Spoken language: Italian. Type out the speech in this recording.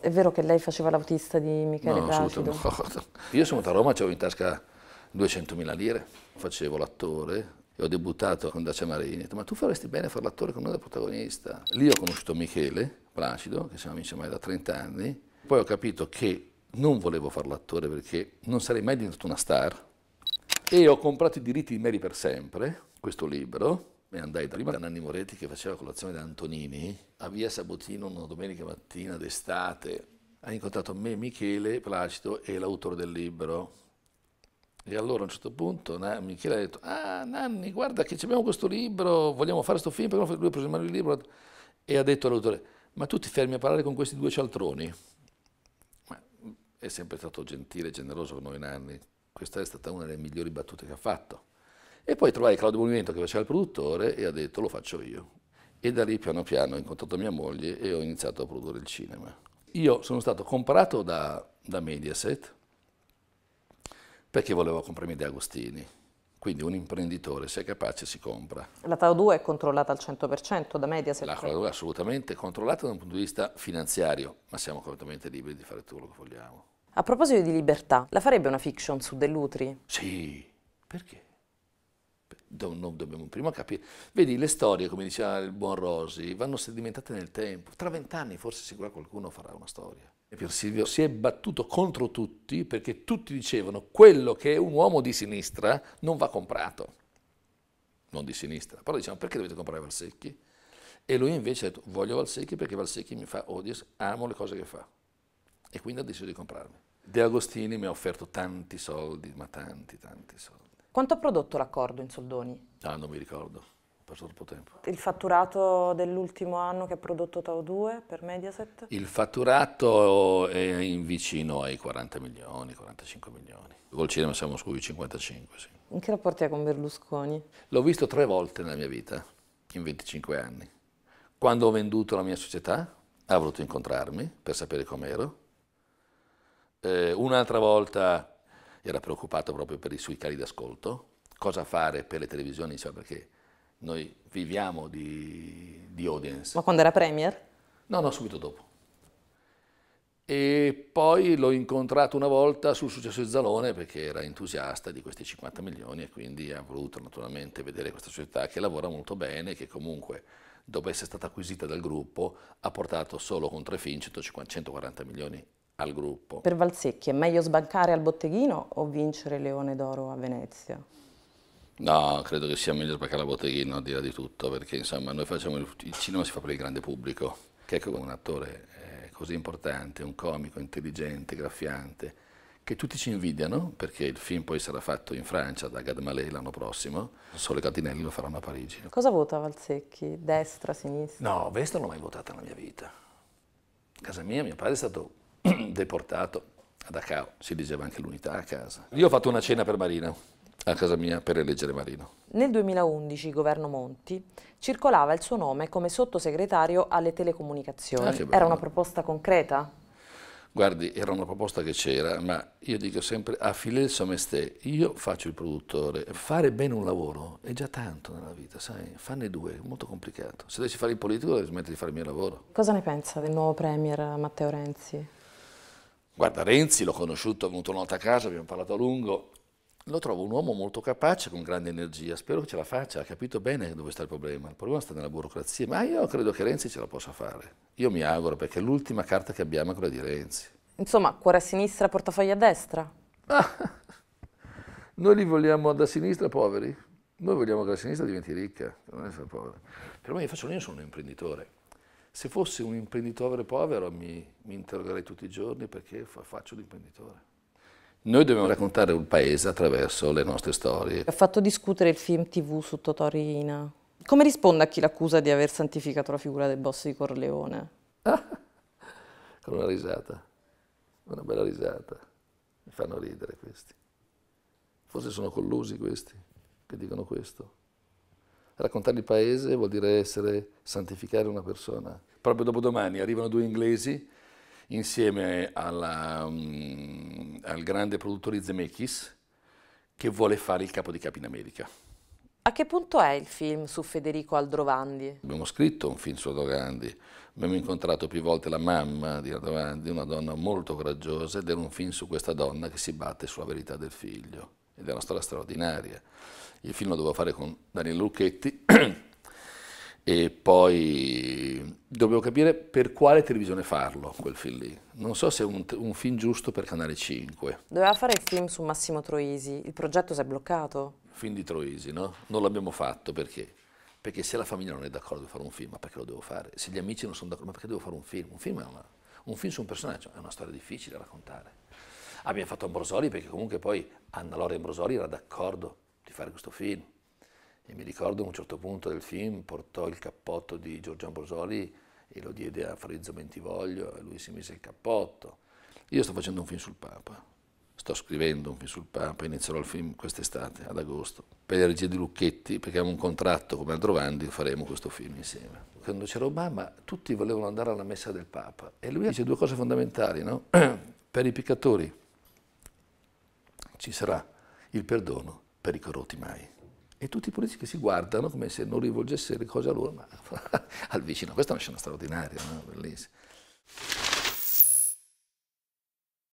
È vero che lei faceva l'autista di Michele no, Placido? No. Io sono venuto a Roma, avevo in tasca 200.000 lire, facevo l'attore e ho debuttato con Dacia Marini. Ho ma tu faresti bene a fare l'attore con noi da protagonista. Lì ho conosciuto Michele Placido, che siamo amici ormai da 30 anni, poi ho capito che non volevo fare l'attore perché non sarei mai diventato una star e ho comprato i diritti di Mary per sempre, questo libro, e andai prima da Nanni Moretti che faceva colazione da Antonini a via Sabotino una domenica mattina d'estate. Ha incontrato me, Michele Placido e l'autore del libro. E allora a un certo punto na, Michele ha detto: Ah, Nanni, guarda che abbiamo questo libro, vogliamo fare questo film, però lui ha preso il libro e ha detto all'autore: Ma tu ti fermi a parlare con questi due cialtroni? Ma è sempre stato gentile e generoso con noi, Nanni. Questa è stata una delle migliori battute che ha fatto e poi trovai Claudio Movimento che faceva il produttore e ha detto lo faccio io. E da lì piano piano ho incontrato mia moglie e ho iniziato a produrre il cinema. Io sono stato comprato da, da Mediaset perché volevo comprarmi De Agostini. Quindi un imprenditore, se è capace, si compra. La Tau 2 è controllata al 100% da Mediaset? La Tau 2 è assolutamente controllata da un punto di vista finanziario, ma siamo completamente liberi di fare tutto quello che vogliamo. A proposito di libertà, la farebbe una fiction su Dell'Utri? Sì, perché? non dobbiamo prima capire. Vedi, le storie, come diceva il buon Rosi, vanno sedimentate nel tempo. Tra vent'anni forse sicuramente qualcuno farà una storia. E Pier Silvio si è battuto contro tutti perché tutti dicevano quello che è un uomo di sinistra non va comprato. Non di sinistra. Però diciamo perché dovete comprare Valsecchi? E lui invece ha detto voglio Valsecchi perché Valsecchi mi fa odio, amo le cose che fa. E quindi ha deciso di comprarmi. De Agostini mi ha offerto tanti soldi, ma tanti, tanti soldi. Quanto ha prodotto l'accordo in soldoni? Ah, non mi ricordo, ho perso troppo tempo. Il fatturato dell'ultimo anno che ha prodotto Tau2 per Mediaset? Il fatturato è in vicino ai 40 milioni, 45 milioni. Col cinema siamo sui 55, sì. In che rapporti hai con Berlusconi? L'ho visto tre volte nella mia vita, in 25 anni. Quando ho venduto la mia società, ha voluto incontrarmi per sapere com'ero. Eh, un'altra volta era preoccupato proprio per i suoi cari d'ascolto, cosa fare per le televisioni, insomma, perché noi viviamo di, di audience. Ma quando era premier? No, no, subito dopo. E poi l'ho incontrato una volta sul successo di Zalone perché era entusiasta di questi 50 milioni e quindi ha voluto naturalmente vedere questa società che lavora molto bene, che comunque dopo essere stata acquisita dal gruppo ha portato solo con tre fin 140 milioni al gruppo. Per Valsecchi è meglio sbancare al botteghino o vincere Leone d'Oro a Venezia? No, credo che sia meglio sbancare al botteghino al di là di tutto, perché insomma noi facciamo il, il cinema si fa per il grande pubblico, che come un attore eh, così importante, un comico intelligente, graffiante, che tutti ci invidiano, perché il film poi sarà fatto in Francia da Gadmalé l'anno prossimo, Sole i lo faranno a Parigi. Cosa vota Valsecchi? Destra, sinistra? No, Vestra non l'ho mai votata nella mia vita. A casa mia, mio padre è stato deportato a Dachau, si diceva anche l'unità a casa. Io ho fatto una cena per Marino, a casa mia per eleggere Marino. Nel 2011, governo Monti, circolava il suo nome come sottosegretario alle telecomunicazioni. Ah, era una proposta concreta? Guardi, era una proposta che c'era, ma io dico sempre a filet somesté, io faccio il produttore, fare bene un lavoro è già tanto nella vita, sai, farne due è molto complicato. Se dovessi fare il politico devi smettere di fare il mio lavoro. Cosa ne pensa del nuovo premier Matteo Renzi? Guarda, Renzi l'ho conosciuto, è venuto un'altra casa, abbiamo parlato a lungo. Lo trovo un uomo molto capace, con grande energia. Spero che ce la faccia, ha capito bene dove sta il problema. Il problema sta nella burocrazia, ma io credo che Renzi ce la possa fare. Io mi auguro, perché l'ultima carta che abbiamo è quella di Renzi. Insomma, cuore a sinistra, portafoglio a destra. Ah, noi li vogliamo da sinistra poveri? Noi vogliamo che la sinistra diventi ricca, non essere povera. Per io, faccio, io sono un imprenditore se fossi un imprenditore povero mi, mi interrogerei tutti i giorni perché fa, faccio l'imprenditore. Noi dobbiamo raccontare un paese attraverso le nostre storie. Ha fatto discutere il film TV su Totorina. Come risponde a chi l'accusa di aver santificato la figura del boss di Corleone? con una risata, una bella risata. Mi fanno ridere questi. Forse sono collusi questi che dicono questo. Raccontare il paese vuol dire essere, santificare una persona. Proprio dopodomani arrivano due inglesi insieme alla, um, al grande produttore Zemeckis che vuole fare il capo di capo in America. A che punto è il film su Federico Aldrovandi? Abbiamo scritto un film su Aldrovandi, abbiamo incontrato più volte la mamma di Aldrovandi, una donna molto coraggiosa, ed era un film su questa donna che si batte sulla verità del figlio ed è una storia straordinaria. Il film lo dovevo fare con Daniele Lucchetti e poi dovevo capire per quale televisione farlo, quel film lì. Non so se è un, un film giusto per Canale 5. Doveva fare il film su Massimo Troisi, il progetto si è bloccato? Film di Troisi, no? Non l'abbiamo fatto perché? Perché se la famiglia non è d'accordo di fare un film, ma perché lo devo fare? Se gli amici non sono d'accordo, ma perché devo fare un film? Un film, una, un film su un personaggio è una storia difficile da raccontare Abbiamo fatto Ambrosoli perché comunque poi Anna Laura Ambrosoli era d'accordo di fare questo film. E mi ricordo a un certo punto del film portò il cappotto di Giorgio Ambrosoli e lo diede a Frizzo Bentivoglio e lui si mise il cappotto. Io sto facendo un film sul Papa, sto scrivendo un film sul Papa, inizierò il film quest'estate, ad agosto, per la regia di Lucchetti, perché abbiamo un contratto come Androvandi, faremo questo film insieme. Quando c'era Obama tutti volevano andare alla messa del Papa e lui dice due cose fondamentali, no? per i peccatori ci sarà il perdono per i corrotti mai. E tutti i politici che si guardano come se non rivolgesse le cose a loro, ma al vicino. Questa è una scena straordinaria, no? bellissima.